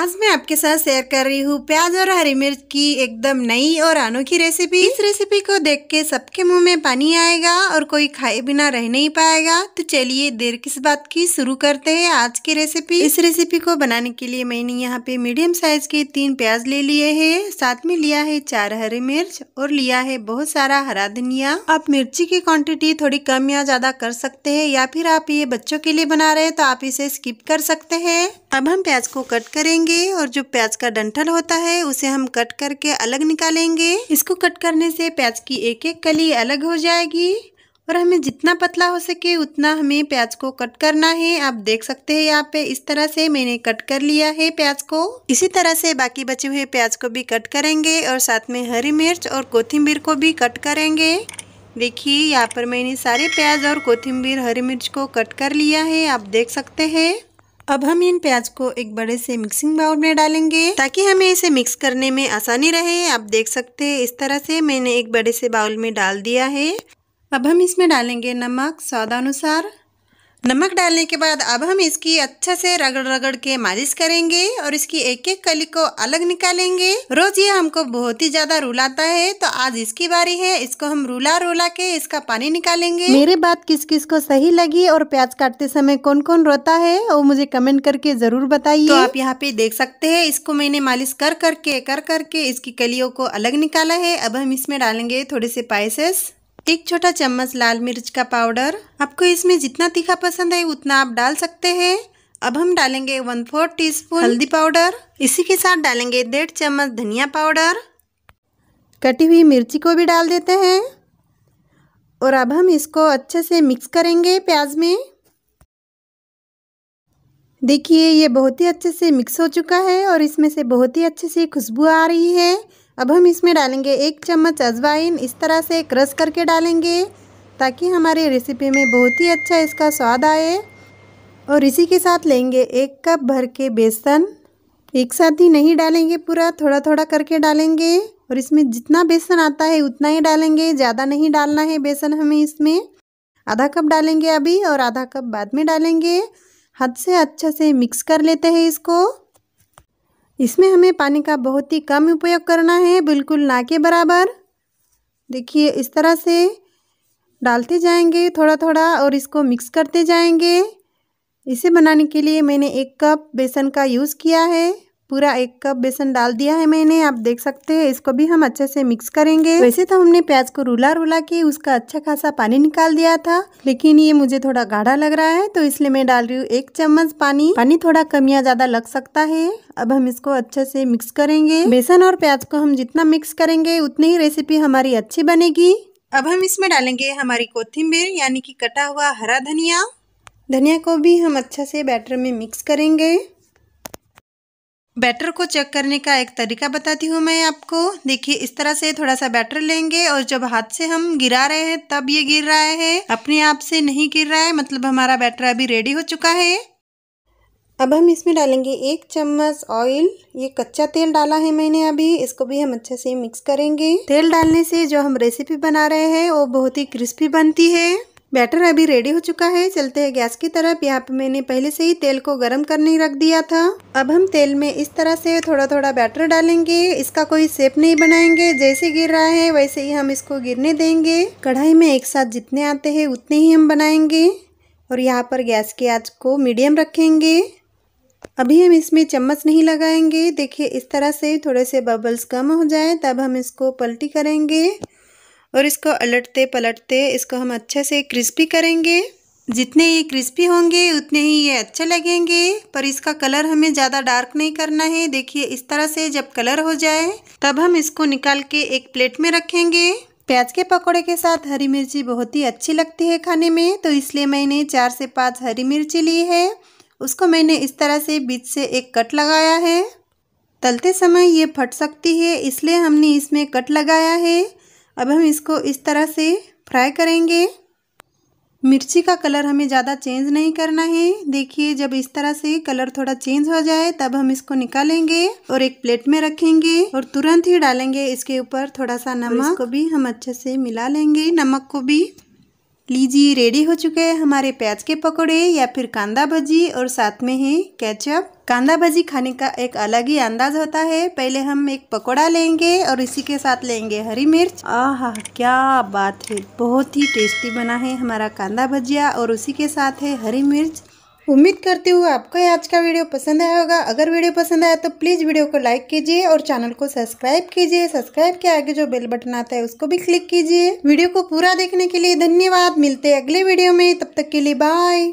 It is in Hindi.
आज मैं आपके साथ शेयर कर रही हूँ प्याज और हरी मिर्च की एकदम नई और अनोखी रेसिपी इस रेसिपी को देख के सबके मुंह में पानी आएगा और कोई खाए बिना रह नहीं पाएगा तो चलिए देर किस बात की शुरू करते हैं आज की रेसिपी इस रेसिपी को बनाने के लिए मैंने यहाँ पे मीडियम साइज के तीन प्याज ले लिए है साथ में लिया है चार हरी मिर्च और लिया है बहुत सारा हरा धनिया आप मिर्ची की क्वांटिटी थोड़ी कम या ज्यादा कर सकते है या फिर आप ये बच्चों के लिए बना रहे हैं तो आप इसे स्किप कर सकते हैं अब हम प्याज को कट करेंगे और जो प्याज का डंठल होता है उसे हम कट करके अलग निकालेंगे इसको कट करने से प्याज की एक एक कली अलग हो जाएगी और हमें जितना पतला हो सके उतना हमें प्याज को कट करना है आप देख सकते हैं यहाँ पे इस तरह से मैंने कट कर लिया है प्याज को इसी तरह से बाकी बचे हुए प्याज को भी कट करेंगे और साथ में हरी मिर्च और कोथिम्बीर को भी कट करेंगे देखिए यहाँ पर मैंने सारे प्याज और कोथिम्बीर हरी मिर्च को कट कर लिया है आप देख सकते हैं अब हम इन प्याज को एक बड़े से मिक्सिंग बाउल में डालेंगे ताकि हमें इसे मिक्स करने में आसानी रहे आप देख सकते हैं इस तरह से मैंने एक बड़े से बाउल में डाल दिया है अब हम इसमें डालेंगे नमक स्वादानुसार नमक डालने के बाद अब हम इसकी अच्छे से रगड़ रगड़ के मालिश करेंगे और इसकी एक एक कली को अलग निकालेंगे रोज ये हमको बहुत ही ज्यादा रुलाता है तो आज इसकी बारी है इसको हम रुला रुला के इसका पानी निकालेंगे मेरे बात किस किस को सही लगी और प्याज काटते समय कौन कौन रोता है वो मुझे कमेंट करके जरूर बताइए तो आप यहाँ पे देख सकते है इसको मैंने मालिश कर करके कर करके इसकी कलियों को अलग निकाला है अब हम इसमें डालेंगे थोड़े से पाइसेस एक छोटा चम्मच लाल मिर्च का पाउडर आपको इसमें जितना तीखा पसंद है उतना आप डाल सकते हैं अब हम डालेंगे वन फोर्थ टी स्पून हल्दी पाउडर इसी के साथ डालेंगे डेढ़ चम्मच धनिया पाउडर कटी हुई मिर्ची को भी डाल देते हैं और अब हम इसको अच्छे से मिक्स करेंगे प्याज में देखिए ये बहुत ही अच्छे से मिक्स हो चुका है और इसमें से बहुत ही अच्छे से खुशबू आ रही है अब हम इसमें डालेंगे एक चम्मच अजवाइन इस तरह से क्रश करके डालेंगे ताकि हमारी रेसिपी में बहुत ही अच्छा इसका स्वाद आए और इसी के साथ लेंगे एक कप भर के बेसन एक साथ ही नहीं डालेंगे पूरा थोड़ा थोड़ा करके डालेंगे और इसमें जितना बेसन आता है उतना ही डालेंगे ज़्यादा नहीं डालना है बेसन हमें इसमें आधा कप डालेंगे अभी और आधा कप बाद में डालेंगे हद से अच्छे से मिक्स कर लेते हैं इसको इसमें हमें पानी का बहुत ही कम उपयोग करना है बिल्कुल ना के बराबर देखिए इस तरह से डालते जाएंगे थोड़ा थोड़ा और इसको मिक्स करते जाएंगे इसे बनाने के लिए मैंने एक कप बेसन का यूज़ किया है पूरा एक कप बेसन डाल दिया है मैंने आप देख सकते हैं इसको भी हम अच्छे से मिक्स करेंगे वैसे तो हमने प्याज को रुला रुला के उसका अच्छा खासा पानी निकाल दिया था लेकिन ये मुझे थोड़ा गाढ़ा लग रहा है तो इसलिए मैं डाल रही हूँ एक चम्मच पानी पानी थोड़ा कम या ज्यादा लग सकता है अब हम इसको अच्छे से मिक्स करेंगे बेसन और प्याज को हम जितना मिक्स करेंगे उतनी ही रेसिपी हमारी अच्छी बनेगी अब हम इसमें डालेंगे हमारी कोथिम्बीर यानी कि कटा हुआ हरा धनिया धनिया को भी हम अच्छे से बैटर में मिक्स करेंगे बैटर को चेक करने का एक तरीका बताती हूँ मैं आपको देखिए इस तरह से थोड़ा सा बैटर लेंगे और जब हाथ से हम गिरा रहे हैं तब ये गिर रहा है अपने आप से नहीं गिर रहा है मतलब हमारा बैटर अभी रेडी हो चुका है अब हम इसमें डालेंगे एक चम्मच ऑयल ये कच्चा तेल डाला है मैंने अभी इसको भी हम अच्छे से मिक्स करेंगे तेल डालने से जो हम रेसिपी बना रहे हैं वो बहुत ही क्रिस्पी बनती है बैटर अभी रेडी हो चुका है चलते हैं गैस की तरफ यहाँ पे मैंने पहले से ही तेल को गर्म करने रख दिया था अब हम तेल में इस तरह से थोड़ा थोड़ा बैटर डालेंगे इसका कोई सेप नहीं बनाएंगे जैसे गिर रहा है वैसे ही हम इसको गिरने देंगे कढ़ाई में एक साथ जितने आते हैं उतने ही हम बनाएंगे और यहाँ पर गैस की आँच को मीडियम रखेंगे अभी हम इसमें चम्मच नहीं लगाएंगे देखिए इस तरह से थोड़े से बबल्स कम हो जाए तब हम इसको पलटी करेंगे और इसको अलटते पलटते इसको हम अच्छे से क्रिस्पी करेंगे जितने ये क्रिस्पी होंगे उतने ही ये अच्छे लगेंगे पर इसका कलर हमें ज़्यादा डार्क नहीं करना है देखिए इस तरह से जब कलर हो जाए तब हम इसको निकाल के एक प्लेट में रखेंगे प्याज के पकौड़े के साथ हरी मिर्ची बहुत ही अच्छी लगती है खाने में तो इसलिए मैंने चार से पाँच हरी मिर्ची ली है उसको मैंने इस तरह से बीच से एक कट लगाया है तलते समय ये फट सकती है इसलिए हमने इसमें कट लगाया है अब हम इसको इस तरह से फ्राई करेंगे मिर्ची का कलर हमें ज़्यादा चेंज नहीं करना है देखिए जब इस तरह से कलर थोड़ा चेंज हो जाए तब हम इसको निकालेंगे और एक प्लेट में रखेंगे और तुरंत ही डालेंगे इसके ऊपर थोड़ा सा नमक को भी हम अच्छे से मिला लेंगे नमक को भी लीजिए रेडी हो चुके हैं हमारे प्याज के पकौड़े या फिर कांदा भजी और साथ में है केचप कांदा भजी खाने का एक अलग ही अंदाज होता है पहले हम एक पकोड़ा लेंगे और इसी के साथ लेंगे हरी मिर्च आह क्या बात है बहुत ही टेस्टी बना है हमारा कांदा भजिया और उसी के साथ है हरी मिर्च उम्मीद करती हूँ आपको आज का वीडियो पसंद आया होगा अगर वीडियो पसंद आया तो प्लीज़ वीडियो को लाइक कीजिए और चैनल को सब्सक्राइब कीजिए सब्सक्राइब के आगे जो बेल बटन आता है उसको भी क्लिक कीजिए वीडियो को पूरा देखने के लिए धन्यवाद मिलते हैं अगले वीडियो में तब तक के लिए बाय